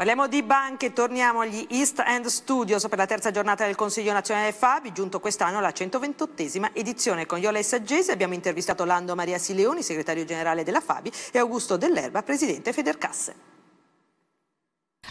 Parliamo di banche, torniamo agli East End Studios per la terza giornata del Consiglio Nazionale Fabi, giunto quest'anno alla 128esima edizione. Con Iola Saggese abbiamo intervistato Lando Maria Sileoni, segretario generale della Fabi, e Augusto Dell'Erba, presidente Federcasse.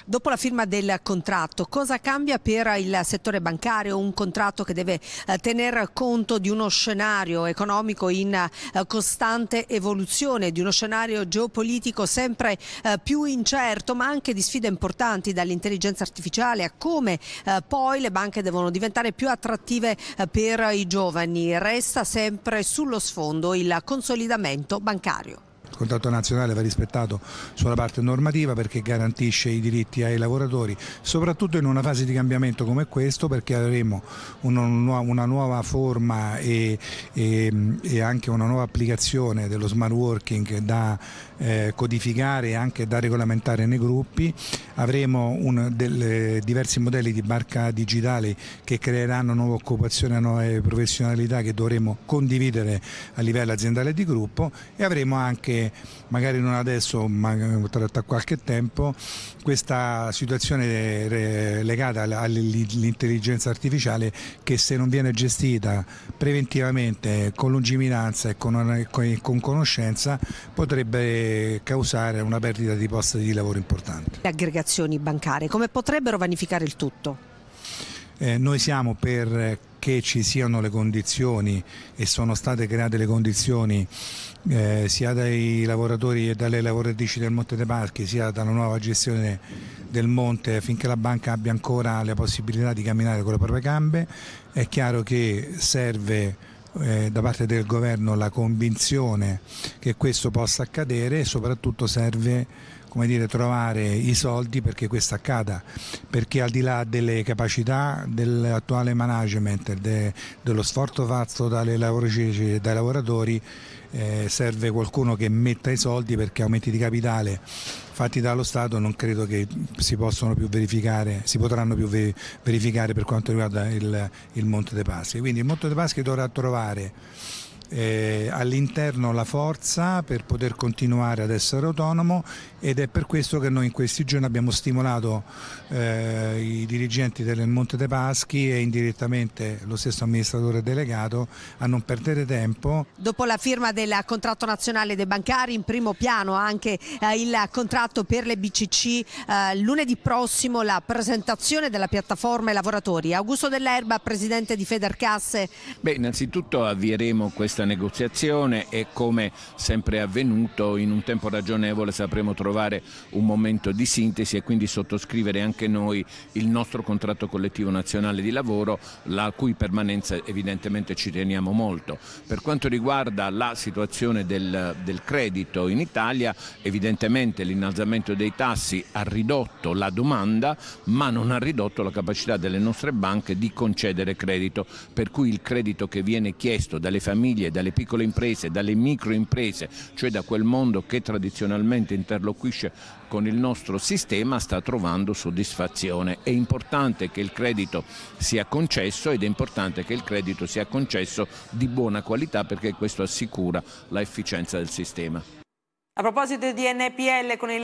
Dopo la firma del contratto, cosa cambia per il settore bancario? Un contratto che deve eh, tener conto di uno scenario economico in eh, costante evoluzione, di uno scenario geopolitico sempre eh, più incerto, ma anche di sfide importanti dall'intelligenza artificiale a come poi le banche devono diventare più attrattive per i giovani. Resta sempre sullo sfondo il consolidamento bancario contratto nazionale va rispettato sulla parte normativa perché garantisce i diritti ai lavoratori, soprattutto in una fase di cambiamento come questo perché avremo una nuova forma e, e, e anche una nuova applicazione dello smart working da eh, codificare e anche da regolamentare nei gruppi, avremo un, del, diversi modelli di barca digitale che creeranno nuova occupazione, e nuove professionalità che dovremo condividere a livello aziendale di gruppo e avremo anche magari non adesso ma tra qualche tempo questa situazione legata all'intelligenza artificiale che se non viene gestita preventivamente con lungimiranza e con, con conoscenza potrebbe causare una perdita di posti di lavoro importante. Le aggregazioni bancarie come potrebbero vanificare il tutto? Eh, noi siamo per che ci siano le condizioni e sono state create le condizioni eh, sia dai lavoratori e dalle lavoratrici del Monte dei Parchi sia dalla nuova gestione del Monte affinché la banca abbia ancora la possibilità di camminare con le proprie gambe. È chiaro che serve eh, da parte del governo la convinzione che questo possa accadere e soprattutto serve come dire, trovare i soldi perché questo accada, perché al di là delle capacità dell'attuale management, de, dello sforzo fatto dalle dai lavoratori, eh, serve qualcuno che metta i soldi perché aumenti di capitale fatti dallo Stato non credo che si, più verificare, si potranno più verificare per quanto riguarda il, il Monte dei Paschi. Quindi il Monte dei Paschi dovrà trovare eh, all'interno la forza per poter continuare ad essere autonomo ed è per questo che noi in questi giorni abbiamo stimolato eh, i dirigenti del Monte dei Paschi e indirettamente lo stesso amministratore delegato a non perdere tempo. Dopo la firma del contratto nazionale dei bancari in primo piano anche eh, il contratto per le BCC eh, lunedì prossimo la presentazione della piattaforma ai lavoratori. Augusto Dell'Erba, presidente di Federcasse. Beh, innanzitutto avvieremo questa questa negoziazione e come sempre è avvenuto in un tempo ragionevole sapremo trovare un momento di sintesi e quindi sottoscrivere anche noi il nostro contratto collettivo nazionale di lavoro, la cui permanenza evidentemente ci teniamo molto. Per quanto riguarda la situazione del, del credito in Italia, evidentemente l'innalzamento dei tassi ha ridotto la domanda ma non ha ridotto la capacità delle nostre banche di concedere credito, per cui il credito che viene chiesto dalle famiglie famiglie, dalle piccole imprese, dalle micro imprese, cioè da quel mondo che tradizionalmente interloquisce con il nostro sistema sta trovando soddisfazione. È importante che il credito sia concesso ed è importante che il credito sia concesso di buona qualità perché questo assicura l'efficienza del sistema. A proposito di NPL con il